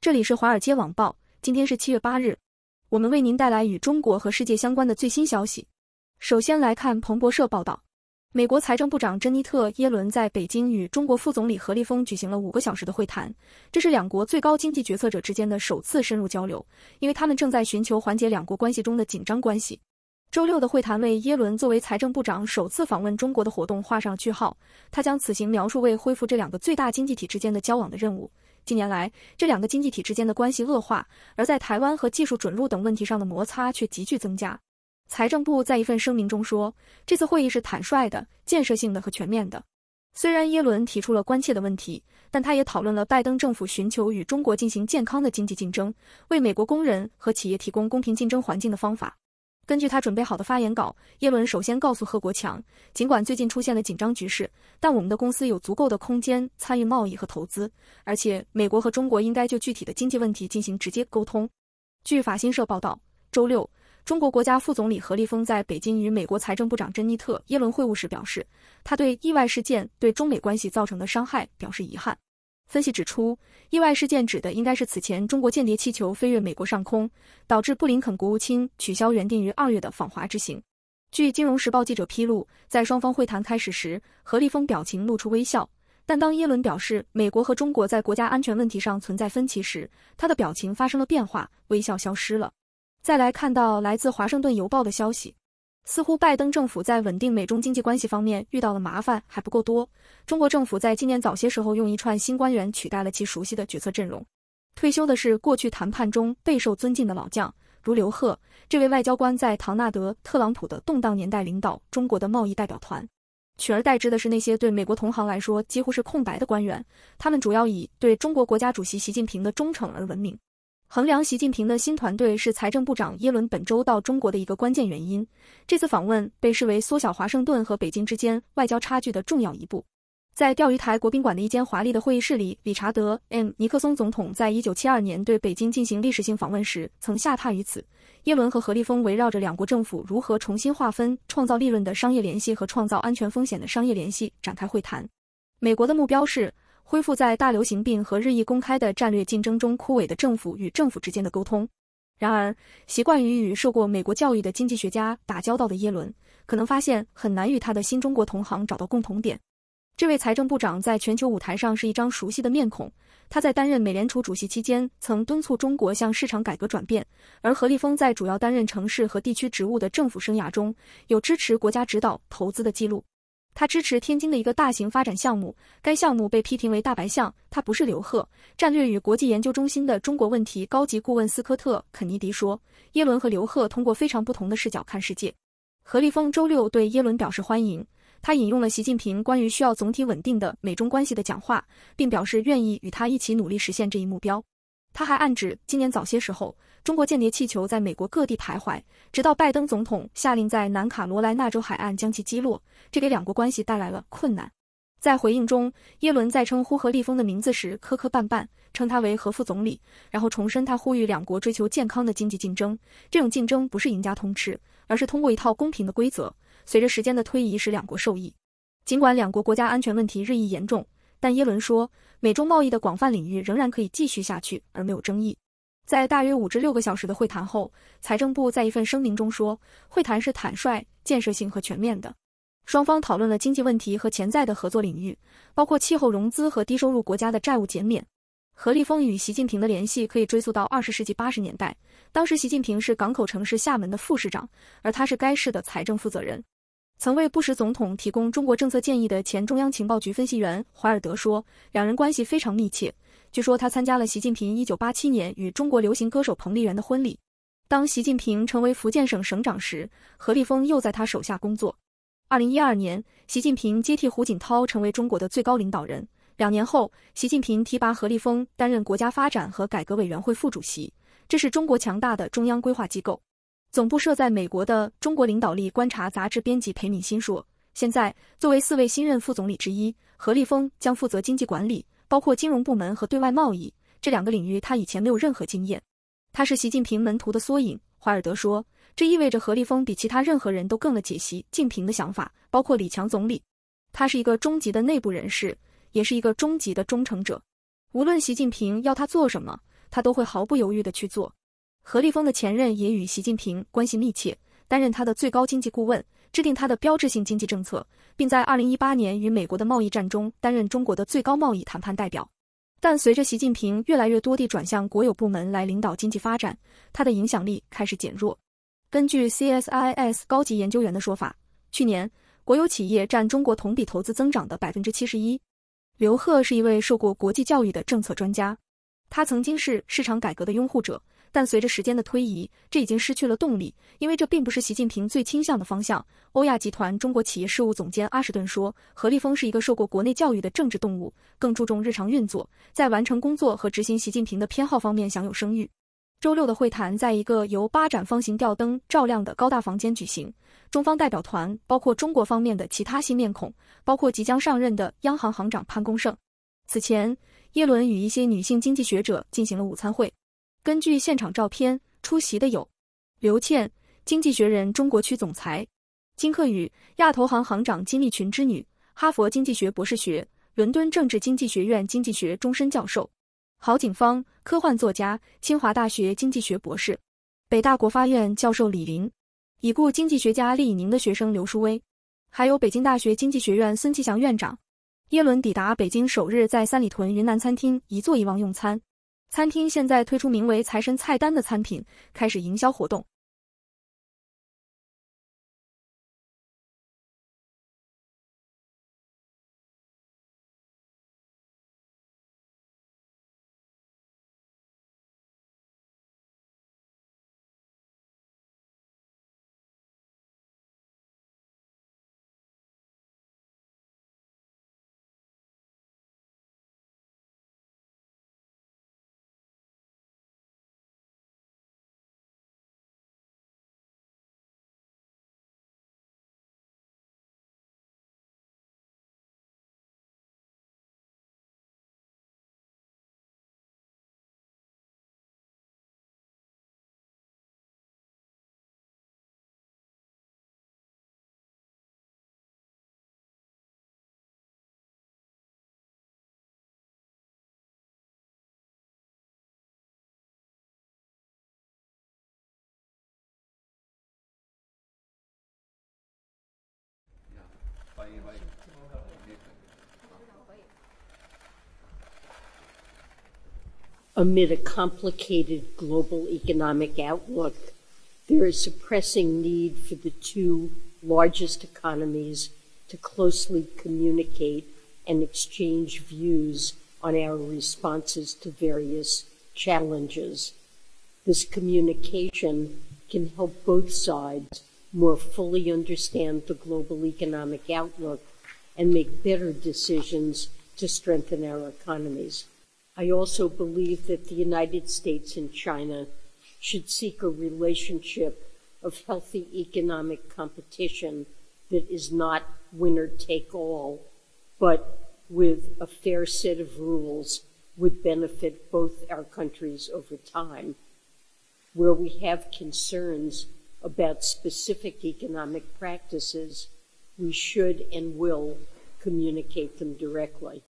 这里是华尔街网报，今天是七月八日，我们为您带来与中国和世界相关的最新消息。首先来看彭博社报道，美国财政部长珍妮特·耶伦在北京与中国副总理何立峰举行了五个小时的会谈，这是两国最高经济决策者之间的首次深入交流，因为他们正在寻求缓解两国关系中的紧张关系。周六的会谈为耶伦作为财政部长首次访问中国的活动画上句号，他将此行描述为恢复这两个最大经济体之间的交往的任务。近年来，这两个经济体之间的关系恶化，而在台湾和技术准入等问题上的摩擦却急剧增加。财政部在一份声明中说，这次会议是坦率的、建设性的和全面的。虽然耶伦提出了关切的问题，但他也讨论了拜登政府寻求与中国进行健康的经济竞争，为美国工人和企业提供公平竞争环境的方法。根据他准备好的发言稿，耶伦首先告诉贺国强，尽管最近出现了紧张局势，但我们的公司有足够的空间参与贸易和投资，而且美国和中国应该就具体的经济问题进行直接沟通。据法新社报道，周六，中国国家副总理何立峰在北京与美国财政部长珍妮特·耶伦会晤时表示，他对意外事件对中美关系造成的伤害表示遗憾。分析指出，意外事件指的应该是此前中国间谍气球飞越美国上空，导致布林肯国务卿取消原定于二月的访华之行。据金融时报记者披露，在双方会谈开始时，何立峰表情露出微笑，但当耶伦表示美国和中国在国家安全问题上存在分歧时，他的表情发生了变化，微笑消失了。再来看到来自华盛顿邮报的消息。似乎拜登政府在稳定美中经济关系方面遇到的麻烦还不够多。中国政府在今年早些时候用一串新官员取代了其熟悉的决策阵容。退休的是过去谈判中备受尊敬的老将，如刘贺，这位外交官在唐纳德·特朗普的动荡年代领导中国的贸易代表团。取而代之的是那些对美国同行来说几乎是空白的官员，他们主要以对中国国家主席习近平的忠诚而闻名。衡量习近平的新团队是财政部长耶伦本周到中国的一个关键原因。这次访问被视为缩小华盛顿和北京之间外交差距的重要一步。在钓鱼台国宾馆的一间华丽的会议室里，理查德 ·M· 尼克松总统在一九七二年对北京进行历史性访问时曾下榻于此。耶伦和何立峰围绕着两国政府如何重新划分创造利润的商业联系和创造安全风险的商业联系展开会谈。美国的目标是。恢复在大流行病和日益公开的战略竞争中枯萎的政府与政府之间的沟通。然而，习惯于与受过美国教育的经济学家打交道的耶伦，可能发现很难与他的新中国同行找到共同点。这位财政部长在全球舞台上是一张熟悉的面孔。他在担任美联储主席期间，曾敦促中国向市场改革转变。而何立峰在主要担任城市和地区职务的政府生涯中，有支持国家指导投资的记录。他支持天津的一个大型发展项目，该项目被批评为大白象。他不是刘贺。战略与国际研究中心的中国问题高级顾问斯科特·肯尼迪说，耶伦和刘贺通过非常不同的视角看世界。何立峰周六对耶伦表示欢迎，他引用了习近平关于需要总体稳定的美中关系的讲话，并表示愿意与他一起努力实现这一目标。他还暗指，今年早些时候，中国间谍气球在美国各地徘徊，直到拜登总统下令在南卡罗来纳州海岸将其击落，这给两国关系带来了困难。在回应中，耶伦在称呼何立峰的名字时磕磕绊绊，称他为何副总理，然后重申他呼吁两国追求健康的经济竞争，这种竞争不是赢家通吃，而是通过一套公平的规则，随着时间的推移使两国受益。尽管两国国家安全问题日益严重。但耶伦说，美中贸易的广泛领域仍然可以继续下去，而没有争议。在大约五至六个小时的会谈后，财政部在一份声明中说，会谈是坦率、建设性和全面的。双方讨论了经济问题和潜在的合作领域，包括气候融资和低收入国家的债务减免。何立峰与习近平的联系可以追溯到二十世纪八十年代，当时习近平是港口城市厦门的副市长，而他是该市的财政负责人。曾为布什总统提供中国政策建议的前中央情报局分析员怀尔德说，两人关系非常密切。据说他参加了习近平1987年与中国流行歌手彭丽媛的婚礼。当习近平成为福建省省长时，何立峰又在他手下工作。2012年，习近平接替胡锦涛成为中国的最高领导人。两年后，习近平提拔何立峰担任国家发展和改革委员会副主席，这是中国强大的中央规划机构。总部设在美国的《中国领导力观察》杂志编辑裴敏欣说：“现在作为四位新任副总理之一，何立峰将负责经济管理，包括金融部门和对外贸易这两个领域。他以前没有任何经验。他是习近平门徒的缩影。”怀尔德说：“这意味着何立峰比其他任何人都更了解习近平的想法，包括李强总理。他是一个终极的内部人士，也是一个终极的忠诚者。无论习近平要他做什么，他都会毫不犹豫的去做。”何立峰的前任也与习近平关系密切，担任他的最高经济顾问，制定他的标志性经济政策，并在二零一八年与美国的贸易战中担任中国的最高贸易谈判代表。但随着习近平越来越多地转向国有部门来领导经济发展，他的影响力开始减弱。根据 CSIS 高级研究员的说法，去年国有企业占中国同比投资增长的百分之七十一。刘贺是一位受过国际教育的政策专家，他曾经是市场改革的拥护者。但随着时间的推移，这已经失去了动力，因为这并不是习近平最倾向的方向。欧亚集团中国企业事务总监阿什顿说：“何立峰是一个受过国内教育的政治动物，更注重日常运作，在完成工作和执行习近平的偏好方面享有声誉。”周六的会谈在一个由八盏方形吊灯照亮的高大房间举行。中方代表团包括中国方面的其他新面孔，包括即将上任的央行行长潘功胜。此前，耶伦与一些女性经济学者进行了午餐会。根据现场照片，出席的有刘倩，经济学人中国区总裁；金克宇，亚投行行长金立群之女，哈佛经济学博士学，伦敦政治经济学院经济学终身教授；郝景芳，科幻作家，清华大学经济学博士，北大国发院教授李林，已故经济学家厉以宁的学生刘淑威，还有北京大学经济学院孙其祥院长。耶伦抵达北京首日，在三里屯云南餐厅一坐一忘用餐。餐厅现在推出名为“财神菜单”的餐品，开始营销活动。amid a complicated global economic outlook, there is a pressing need for the two largest economies to closely communicate and exchange views on our responses to various challenges. This communication can help both sides more fully understand the global economic outlook and make better decisions to strengthen our economies. I also believe that the United States and China should seek a relationship of healthy economic competition that is not winner take all, but with a fair set of rules would benefit both our countries over time. Where we have concerns about specific economic practices, we should and will communicate them directly.